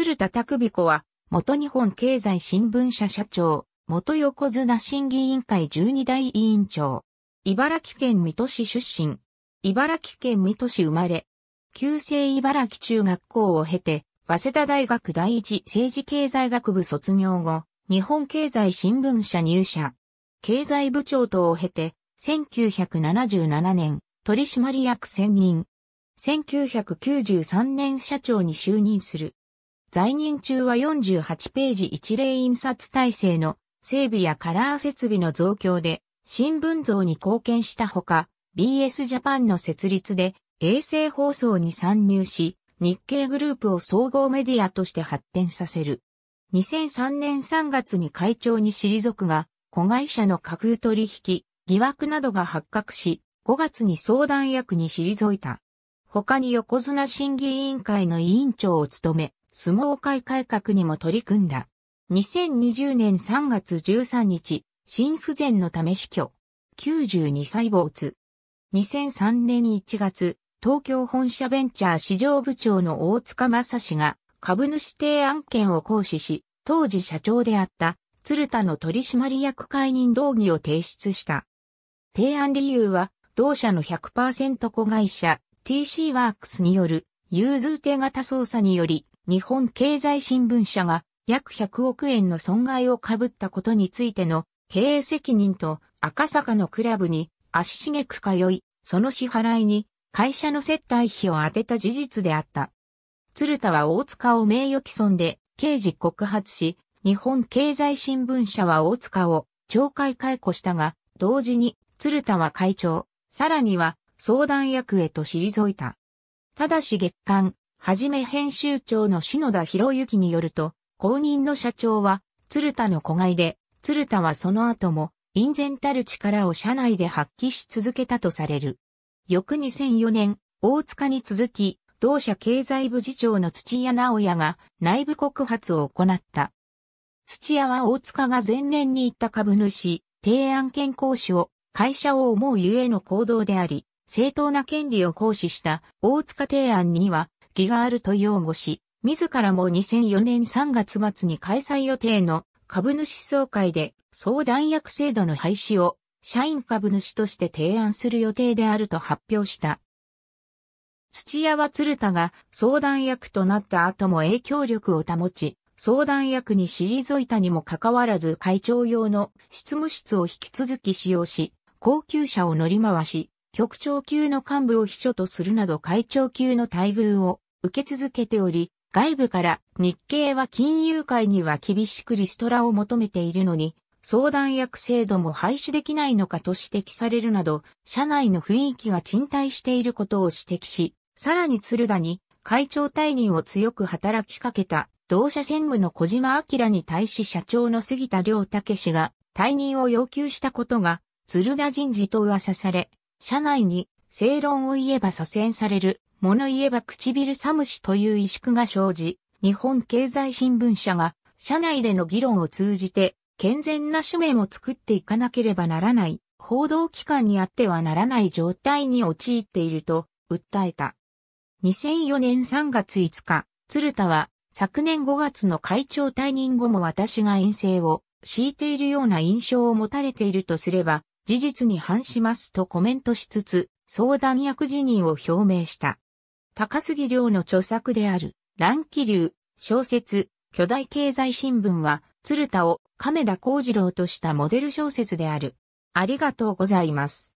鶴田拓彦は、元日本経済新聞社社長、元横綱審議委員会12代委員長。茨城県水戸市出身。茨城県水戸市生まれ。旧制茨城中学校を経て、早稲田大学第一政治経済学部卒業後、日本経済新聞社入社。経済部長等を経て、1977年、取締役選任。1993年社長に就任する。在任中は48ページ一例印刷体制の整備やカラー設備の増強で新聞像に貢献したほか、BS ジャパンの設立で衛星放送に参入し、日経グループを総合メディアとして発展させる。2003年3月に会長に退くが、子会社の架空取引、疑惑などが発覚し、5月に相談役に退いた。他に横綱審議委員会の委員長を務め、相撲界改革にも取り組んだ。2020年3月13日、心不全のため死去。92歳没。2003年1月、東京本社ベンチャー市場部長の大塚正史が株主提案権を行使し、当時社長であった鶴田の取締役解任動議を提出した。提案理由は、同社の100%子会社 TC ワークスによる融通手形操作により日本経済新聞社が約100億円の損害を被ったことについての経営責任と赤坂のクラブに足しげく通い、その支払いに会社の接待費を当てた事実であった。鶴田は大塚を名誉毀損で刑事告発し、日本経済新聞社は大塚を懲戒解雇したが、同時に鶴田は会長、さらには相談役へと退いた。ただし月刊はじめ編集長の篠田博之によると、後任の社長は、鶴田の子飼いで、鶴田はその後も、隠然たる力を社内で発揮し続けたとされる。翌2004年、大塚に続き、同社経済部次長の土屋直也が内部告発を行った。土屋は大塚が前年に行った株主、提案権行使を会社を思うゆえの行動であり、正当な権利を行使した大塚提案には気があると擁護し、自らも2004年3月末に開催予定の株主総会で相談役制度の廃止を社員株主として提案する予定であると発表した。土屋は鶴田が相談役となった後も影響力を保ち、相談役に退いたにもかかわらず会長用の執務室を引き続き使用し、高級車を乗り回し、局長級の幹部を秘書とするなど会長級の待遇を受け続けており、外部から日経は金融界には厳しくリストラを求めているのに、相談役制度も廃止できないのかと指摘されるなど、社内の雰囲気が沈滞していることを指摘し、さらに鶴田に会長退任を強く働きかけた、同社専務の小島明に対し社長の杉田良武氏が退任を要求したことが、鶴田人事と噂され、社内に正論を言えば左遷される物言えば唇寒しという萎縮が生じ、日本経済新聞社が、社内での議論を通じて、健全な紙面を作っていかなければならない、報道機関にあってはならない状態に陥っていると、訴えた。2004年3月5日、鶴田は、昨年5月の会長退任後も私が遠征を敷いているような印象を持たれているとすれば、事実に反しますとコメントしつつ、相談役辞任を表明した。高杉亮の著作である、乱気流、小説、巨大経済新聞は、鶴田を亀田光次郎としたモデル小説である。ありがとうございます。